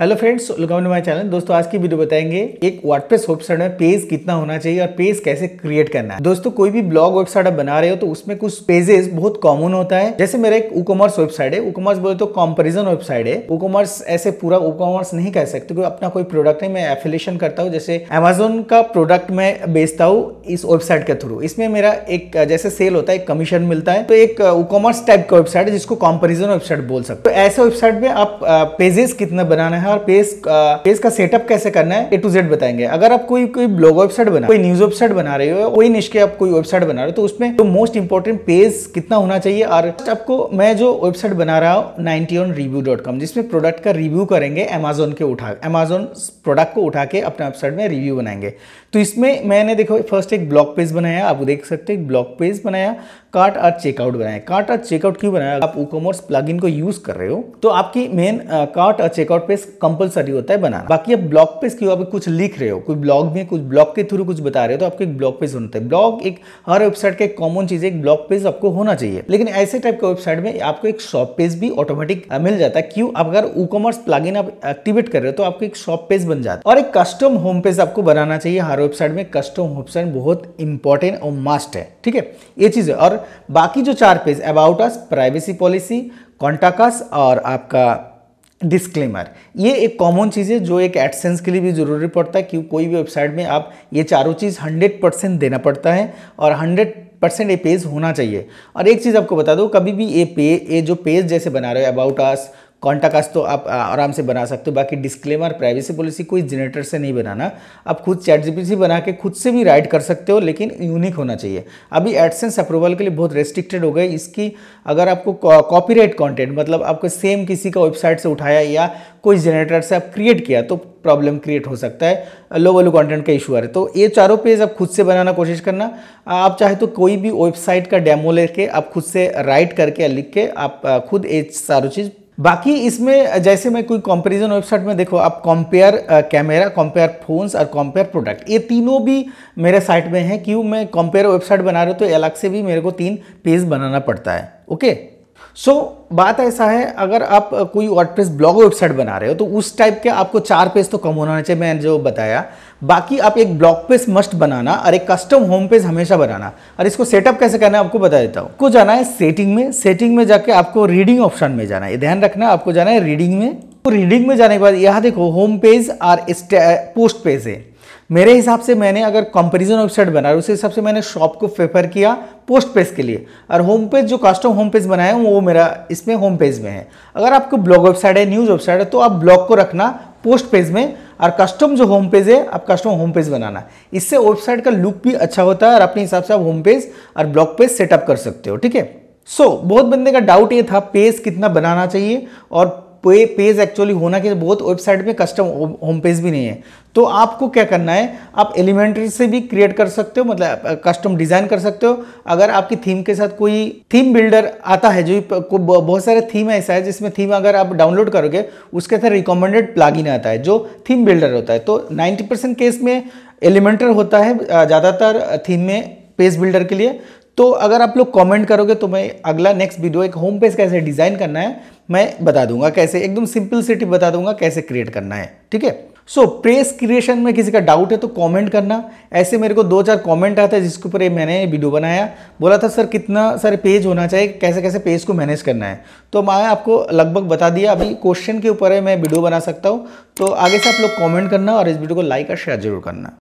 hello friends welcome to my channel दोस्तों आज की वीडियो बताएंगे एक वर्डप्रेस वेबसाइट में पेज कितना होना चाहिए और पेज कैसे क्रिएट करना है दोस्तों कोई भी ब्लॉग वेबसाइट आप बना रहे हो तो उसमें कुछ पेजेस बहुत कॉमन होता है जैसे मेरा एक उकॉमर्स वेबसाइट है उकॉमर्स बोले तो कॉम्पेरिजन वेबसाइट है उकॉमर्स ऐसे पूरा उकॉमर्स नहीं कह सकते क्योंकि अपना कोई प्रोडक्ट है मैं एफिलेशन करता हूँ जैसे अमेजोन का प्रोडक्ट मैं बेचता हूँ इस वेबसाइट के थ्रू इसमें मेरा एक जैसे सेल होता है एक कमीशन मिलता है तो एक उकॉमर्स टाइप का वेबसाइट है जिसको कॉम्पेरिजन वेबसाइट बोल सकते तो ऐसे वेबसाइट में आप पेजेस कितना बनाना है है और पेज पेज का सेटअप कैसे करना है ए टू जेड बताएंगे अगर आप कोई कोई ब्लॉग वेबसाइट बना कोई न्यूज वेबसाइट बना रहे हो कोई निश के आप कोई वेबसाइट बना रहे हो तो उसमें तो मोस्ट इंपॉर्टेंट पेज कितना होना चाहिए और आपको मैं जो वेबसाइट बना रहा हूँ ninety on review dot com जिसमें प्रोडक्ट का रिव्यू करेंगे अमेजोन के उठा अमेजोन प्रोडक्ट को उठा के अपने वेबसाइट में रिव्यू बनाएंगे तो इसमें मैंने देखो फर्स्ट एक ब्लॉग पेज बनाया आप देख सकते हैं ब्लॉग पेज बनाया कार्ट और चेकआउट बनाया कार्ट और चेकआउट क्यों बनाया आप ई कॉमर्स प्लग को यूज कर रहे हो तो आपकी मेन कार्ट और चेकआउट पेज कंपलसरी होता है बनाना बाकी आप ब्लॉग पेज क्यों आप कुछ लिख रहे हो कोई ब्लॉग में कुछ ब्लॉग के थ्रू कुछ बता रहे हो तो आपको एक ब्लॉग पेज होना चाहिए ब्लॉग एक हर वेबसाइट का एक कॉमन चीज एक ब्लॉग पेज आपको होना चाहिए लेकिन ऐसे टाइप का वेबसाइट में आपको एक शॉप पेज भी ऑटोमेटिक मिल जाता है क्यों अगर ई कॉमर्स प्लग आप एक्टिवेट कर रहे हो तो आपको एक शॉप पेज बन जाता है और एक कस्टम होम पेज आपको बनाना चाहिए हर वेबसाइट में कस्टम होम बहुत इंपॉर्टेंट और मस्ट है ठीक है ये चीज है और बाकी जो चार page about us privacy policy contacts और आपका डिस्क्लेमर ये एक कॉमन चीज़ है जो एक एडसेंस के लिए भी ज़रूरी पड़ता है कि कोई भी वेबसाइट में आप ये चारों चीज़ हंड्रेड परसेंट देना पड़ता है और हंड्रेड परसेंट ये पेज होना चाहिए और एक चीज़ आपको बता दो कभी भी ये पे ये जो पेज जैसे बना रहे हो अबाउट आस कॉन्टाकास्ट तो आप आराम से बना सकते हो बाकी डिस्क्लेमर प्राइवेसी पॉलिसी कोई जनरेटर से नहीं बनाना आप खुद चैट जीपीसी बना के खुद से भी राइट कर सकते हो लेकिन यूनिक होना चाहिए अभी एडसेंस अप्रूवल के लिए बहुत रेस्ट्रिक्टेड हो गए इसकी अगर आपको कॉपीराइट कंटेंट मतलब आपको सेम किसी का वेबसाइट से उठाया या कोई जनरेटर से आप क्रिएट किया तो प्रॉब्लम क्रिएट हो सकता है लो वैल्यू कंटेंट का इशू आ रहा है तो ये चारों पेज आप खुद से बनाना कोशिश करना आप चाहे तो कोई भी वेबसाइट का डेमो लेके आप खुद से राइट करके लिख के आप खुद ये सारी चीज़ बाकी इसमें जैसे मैं कोई कंपैरिजन वेबसाइट में देखो आप कंपेयर कैमरा कंपेयर फोन्स और कंपेयर प्रोडक्ट ये तीनों भी मेरे साइट में है क्यों मैं कंपेयर वेबसाइट बना रहा हूँ तो अलग से भी मेरे को तीन पेज बनाना पड़ता है ओके सो so, बात ऐसा है अगर आप कोई वर्डप्रेस ब्लॉग वेबसाइट बना रहे हो तो उस टाइप के आपको चार पेज तो कम होना चाहिए मैंने जो बताया बाकी आप एक ब्लॉग पेज मस्ट बनाना और एक कस्टम होम पेज हमेशा बनाना और इसको सेटअप कैसे करना है आपको बता देता हूँ आपको जाना है सेटिंग में सेटिंग में जाके आपको रीडिंग ऑप्शन में जाना है ध्यान रखना आपको जाना है रीडिंग में तो रीडिंग में जाने के बाद यहाँ देखो होम पेज और पोस्ट पेज है मेरे हिसाब से मैंने अगर कंपैरिजन वेबसाइट बनाया उस हिसाब से मैंने शॉप को प्रेफर किया पोस्ट पेज के लिए और होम पेज जो कस्टम होम पेज बनाया वो मेरा इसमें होम पेज में है अगर आपको ब्लॉग वेबसाइट है न्यूज़ वेबसाइट है तो आप ब्लॉग को रखना पोस्ट पेज में और कस्टम जो होम पेज है आप कस्टम होम पेज बनाना इससे वेबसाइट का लुक भी अच्छा होता है और अपने हिसाब से आप होम पेज और ब्लॉग पेज सेटअप कर सकते हो ठीक है सो so, बहुत बंदे का डाउट ये था पेज कितना बनाना चाहिए और पे पेज एक्चुअली होना कि बहुत वेबसाइट में कस्टम होम पेज भी नहीं है तो आपको क्या करना है आप एलिमेंट्री से भी क्रिएट कर सकते हो मतलब कस्टम डिज़ाइन कर सकते हो अगर आपकी थीम के साथ कोई थीम बिल्डर आता है जो बहुत सारे थीम ऐसा है जिसमें थीम अगर आप डाउनलोड करोगे उसके साथ रिकमेंडेड प्लागिन आता है जो थीम बिल्डर होता है तो 90% केस में एलिमेंटर होता है ज़्यादातर थीम में पेज बिल्डर के लिए तो अगर आप लोग कमेंट करोगे तो मैं अगला नेक्स्ट वीडियो एक होम पेज कैसे डिज़ाइन करना है मैं बता दूंगा कैसे एकदम सिंपल सिटी बता दूंगा कैसे क्रिएट करना है ठीक है सो प्रेस क्रिएशन में किसी का डाउट है तो कमेंट करना ऐसे मेरे को दो चार कमेंट आता है जिसके ऊपर मैंने वीडियो बनाया बोला था सर कितना सारे पेज होना चाहिए कैसे कैसे पेज को मैनेज करना है तो मैं आपको लगभग बता दिया अभी क्वेश्चन के ऊपर है मैं वीडियो बना सकता हूँ तो आगे से आप लोग कॉमेंट करना और इस वीडियो को लाइक और शेयर जरूर करना